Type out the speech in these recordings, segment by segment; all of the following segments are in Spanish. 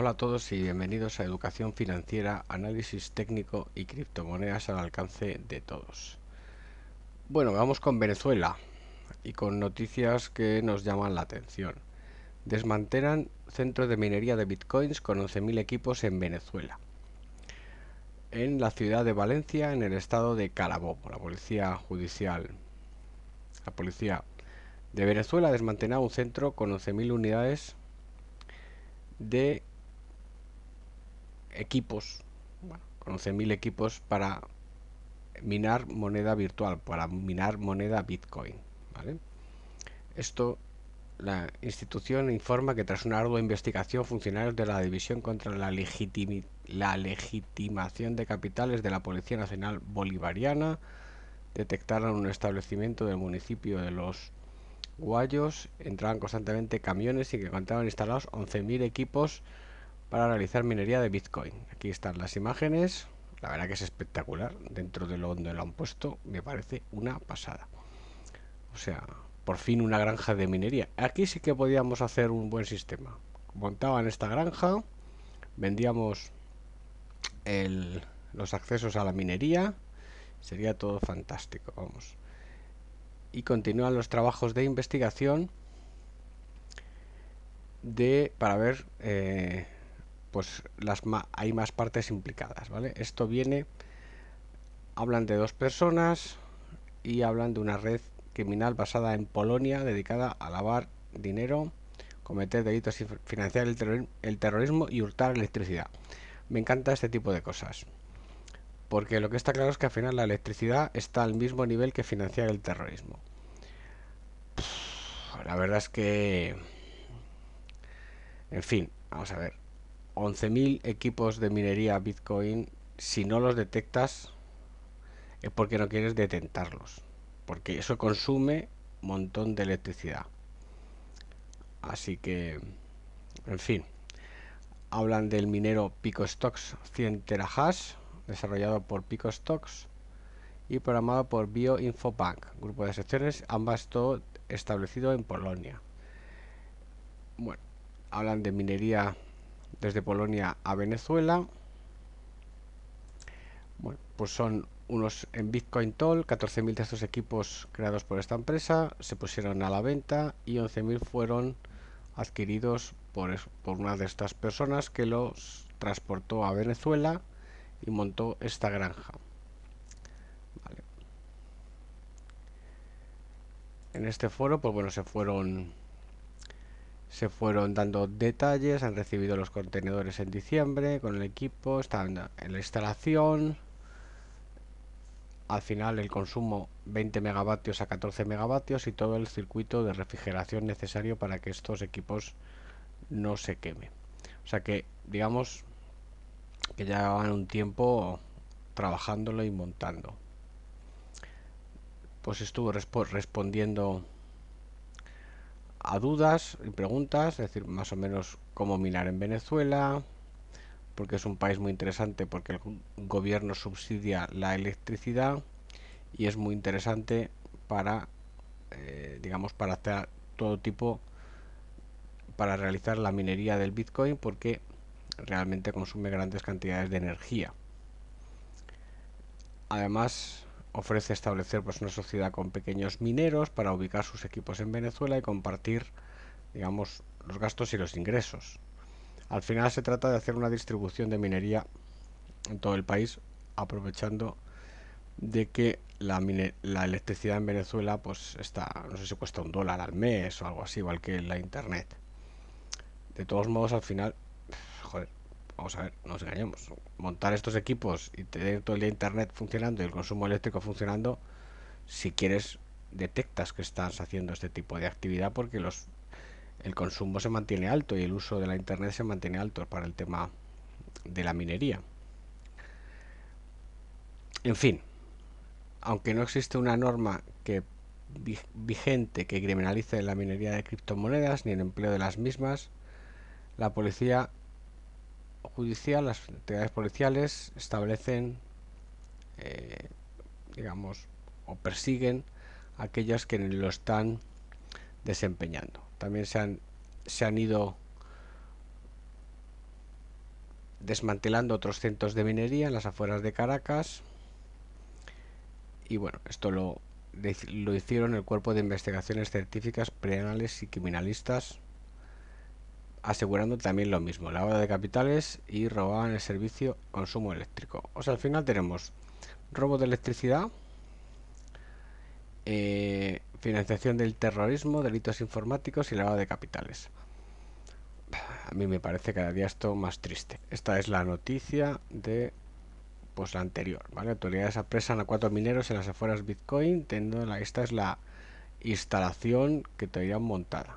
Hola a todos y bienvenidos a Educación Financiera, Análisis Técnico y Criptomonedas al alcance de todos. Bueno, vamos con Venezuela y con noticias que nos llaman la atención. Desmantelan centro de minería de bitcoins con 11.000 equipos en Venezuela. En la ciudad de Valencia, en el estado de Carabobo, la policía judicial, la policía de Venezuela desmantela un centro con 11.000 unidades de equipos, 11.000 equipos para minar moneda virtual, para minar moneda Bitcoin. Esto, la institución informa que tras una ardua investigación, funcionarios de la División contra la, la Legitimación de Capitales de la Policía Nacional Bolivariana detectaron un establecimiento del municipio de Los Guayos, entraban constantemente camiones y que contaban instalados 11.000 equipos para realizar minería de Bitcoin. Aquí están las imágenes, la verdad que es espectacular, dentro de lo donde lo han puesto me parece una pasada. O sea, por fin una granja de minería. Aquí sí que podíamos hacer un buen sistema. Montaban esta granja, vendíamos los accesos a la minería, sería todo fantástico, vamos. Y continúan los trabajos de investigación de para ver eh, pues las hay más partes implicadas, ¿vale? Esto viene, hablan de dos personas y hablan de una red criminal basada en Polonia dedicada a lavar dinero, cometer delitos y financiar el, terrorismo y hurtar electricidad. Me encanta este tipo de cosas. Porque lo que está claro es que al final la electricidad está al mismo nivel que financiar el terrorismo. la verdad es que... En fin, vamos a ver. 11.000 equipos de minería Bitcoin, si no los detectas, es porque no quieres detentarlos, porque eso consume un montón de electricidad. Así que, en fin, hablan del minero Pico Stocks 100 terahash, desarrollado por Pico y programado por BioInfobank, grupo de secciones, ambas todo establecido en Polonia. Bueno, hablan de minería desde Polonia a Venezuela. Bueno, pues son unos en Bitcoin Toll, 14.000 de estos equipos creados por esta empresa se pusieron a la venta y 11.000 fueron adquiridos por, por una de estas personas que los transportó a Venezuela y montó esta granja. En este foro, pues bueno, se fueron se fueron dando detalles, han recibido los contenedores en diciembre con el equipo, están en la instalación. Al final el consumo 20 megavatios a 14 megavatios y todo el circuito de refrigeración necesario para que estos equipos no se quemen. O sea que digamos que ya van un tiempo trabajándolo y montando. Pues estuvo respondiendo a dudas y preguntas, es decir, más o menos cómo minar en Venezuela, porque es un país muy interesante porque el gobierno subsidia la electricidad y es muy interesante para, eh, digamos, para hacer todo tipo, para realizar la minería del Bitcoin porque realmente consume grandes cantidades de energía. Además, ofrece establecer pues, una sociedad con pequeños mineros para ubicar sus equipos en Venezuela y compartir, digamos, los gastos y los ingresos. Al final se trata de hacer una distribución de minería en todo el país, aprovechando de que la, la electricidad en Venezuela pues está, no sé si cuesta un dólar al mes o algo así, igual que la internet. De todos modos, al final, joder, vamos a ver, nos engañemos, montar estos equipos y tener todo el internet funcionando y el consumo eléctrico funcionando, si quieres detectas que estás haciendo este tipo de actividad porque los el consumo se mantiene alto y el uso de la internet se mantiene alto para el tema de la minería. En fin, aunque no existe una norma vigente que criminalice la minería de criptomonedas ni el empleo de las mismas, la policía judicial, las entidades policiales establecen, eh, digamos, o persiguen aquellas que lo están desempeñando. También se han, se han ido desmantelando otros centros de minería en las afueras de Caracas. Y bueno, esto lo, lo hicieron el Cuerpo de Investigaciones Científicas preanales y Criminalistas asegurando también lo mismo, lavado de capitales y robaban el servicio consumo eléctrico. O sea, al final tenemos robo de electricidad, eh, financiación del terrorismo, delitos informáticos y lavado de capitales. A mí me parece cada día esto más triste. Esta es la noticia de pues la anterior, ¿vale? Autoridades apresan a cuatro mineros en las afueras Bitcoin, esta es la instalación que tenían montada.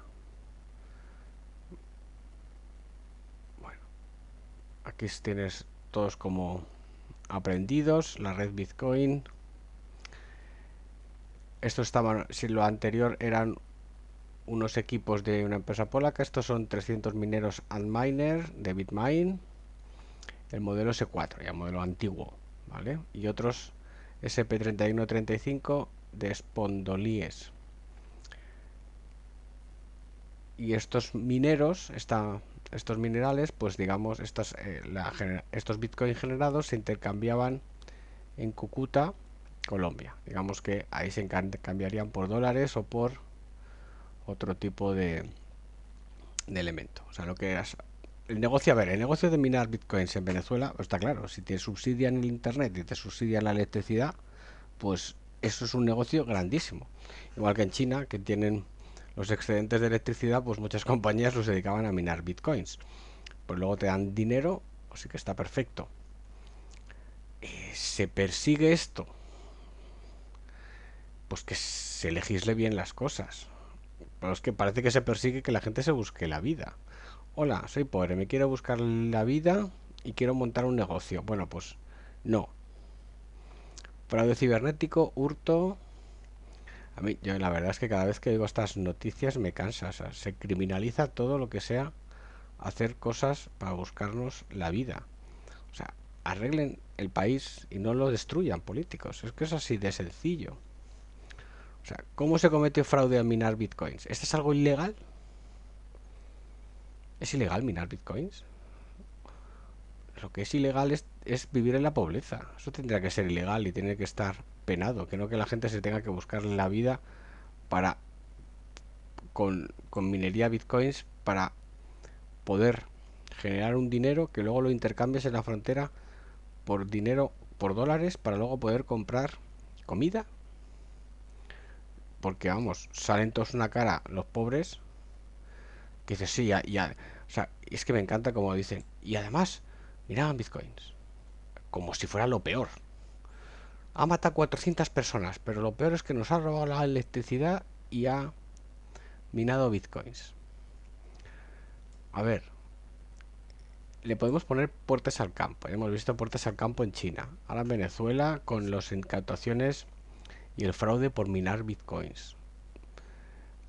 aquí tienes todos como aprendidos, la red Bitcoin. Esto estaba, si lo anterior eran unos equipos de una empresa polaca, estos son 300 mineros miner de Bitmine, el modelo S4, ya modelo antiguo, ¿vale? Y otros SP3135 de Spondolies. Y estos mineros, esta estos minerales, pues digamos, estas, eh, estos bitcoins generados se intercambiaban en cúcuta Colombia. Digamos que ahí se cambiarían por dólares o por otro tipo de, de elemento. O sea, lo que es el negocio, a ver, el negocio de minar bitcoins en Venezuela, pues está claro, si te en el internet y te subsidian la electricidad, pues eso es un negocio grandísimo. Igual que en China, que tienen los excedentes de electricidad, pues muchas compañías los dedicaban a minar bitcoins. Pues luego te dan dinero, así pues que está perfecto. Eh, ¿Se persigue esto? Pues que se legisle bien las cosas. Pero es que parece que se persigue que la gente se busque la vida. Hola, soy pobre, me quiero buscar la vida y quiero montar un negocio. Bueno, pues no. Fraude cibernético, hurto, a mí, yo la verdad es que cada vez que oigo estas noticias me cansa. se criminaliza todo lo que sea hacer cosas para buscarnos la vida. O sea, arreglen el país y no lo destruyan políticos. Es que es así de sencillo. O sea, ¿cómo se comete fraude al minar bitcoins? ¿Esto es algo ilegal? ¿Es ilegal minar bitcoins? Lo que es ilegal es, vivir en la pobreza. Eso tendría que ser ilegal y tiene que estar penado. Que no que la gente se tenga que buscar la vida para con, minería bitcoins para poder generar un dinero que luego lo intercambies en la frontera por dinero, por dólares, para luego poder comprar comida. Porque vamos, salen todos una cara los pobres que dice sí, ya, O sea, es que me encanta como dicen. Y además, miraban bitcoins. Como si fuera lo peor. Ha matado 400 personas, pero lo peor es que nos ha robado la electricidad y ha minado bitcoins. A ver, le podemos poner puertas al campo. Hemos visto puertas al campo en China. Ahora en Venezuela con las incautaciones y el fraude por minar bitcoins.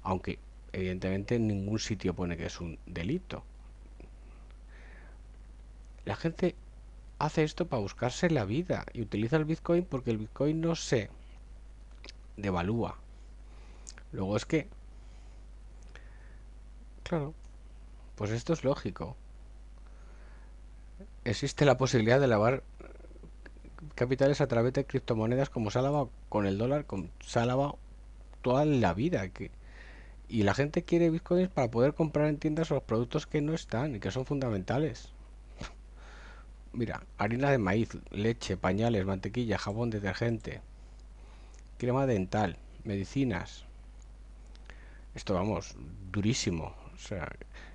Aunque evidentemente en ningún sitio pone que es un delito. La gente hace esto para buscarse la vida y utiliza el Bitcoin porque el Bitcoin no se devalúa. Luego es que... Claro, pues esto es lógico. Existe la posibilidad de lavar capitales a través de criptomonedas como Sálava, con el dólar, con Sálava toda la vida. Que, y la gente quiere bitcoins para poder comprar en tiendas los productos que no están y que son fundamentales. Mira, harina de maíz, leche, pañales, mantequilla, jabón, detergente, crema dental, medicinas. Esto vamos, durísimo. O sea,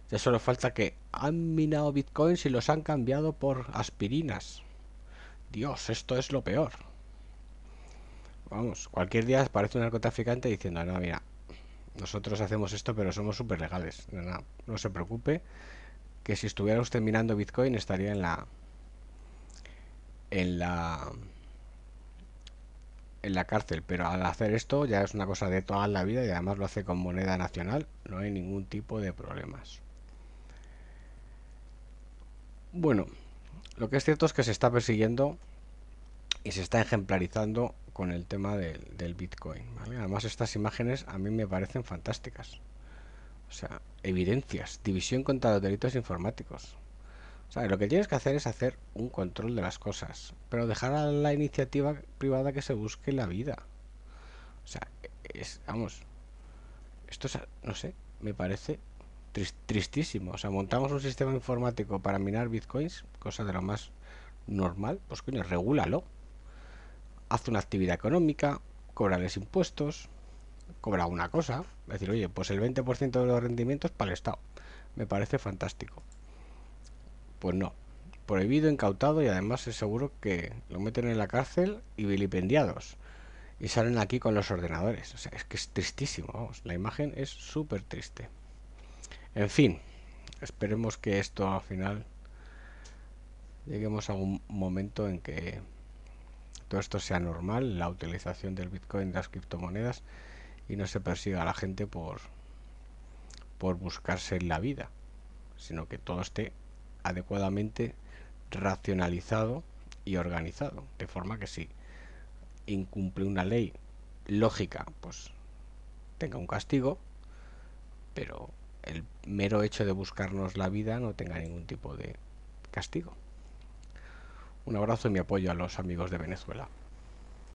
ya solo falta que han minado bitcoins y los han cambiado por aspirinas. Dios, esto es lo peor. Vamos, cualquier día aparece un narcotraficante diciendo, no, mira, nosotros hacemos esto, pero somos súper legales. No, se preocupe, que si estuviera usted minando bitcoin estaría en la en la en la cárcel, pero al hacer esto ya es una cosa de toda la vida y además lo hace con moneda nacional, no hay ningún tipo de problemas. Bueno, lo que es cierto es que se está persiguiendo y se está ejemplarizando con el tema del, del Bitcoin. Además estas imágenes a mí me parecen fantásticas. O sea, evidencias, división contra los delitos informáticos lo que tienes que hacer es hacer un control de las cosas, pero dejar a la iniciativa privada que se busque la vida. O sea, es, vamos, esto no sé, me parece tristísimo. O sea, montamos un sistema informático para minar bitcoins, cosa de lo más normal, pues coño, regúlalo. Haz una actividad económica, cobrales impuestos, cobra una cosa, es decir, oye, pues el 20% de los rendimientos para el Estado. Me parece fantástico. Pues no. Prohibido, incautado y además es seguro que lo meten en la cárcel y vilipendiados. Y salen aquí con los ordenadores. O sea, es que es tristísimo. La imagen es súper triste. En fin, esperemos que esto al final lleguemos a un momento en que todo esto sea normal, la utilización del Bitcoin, las criptomonedas y no se persiga a la gente por, por buscarse la vida, sino que todo esté adecuadamente racionalizado y organizado. De forma que si incumple una ley lógica, pues tenga un castigo, pero el mero hecho de buscarnos la vida no tenga ningún tipo de castigo. Un abrazo y mi apoyo a los amigos de Venezuela.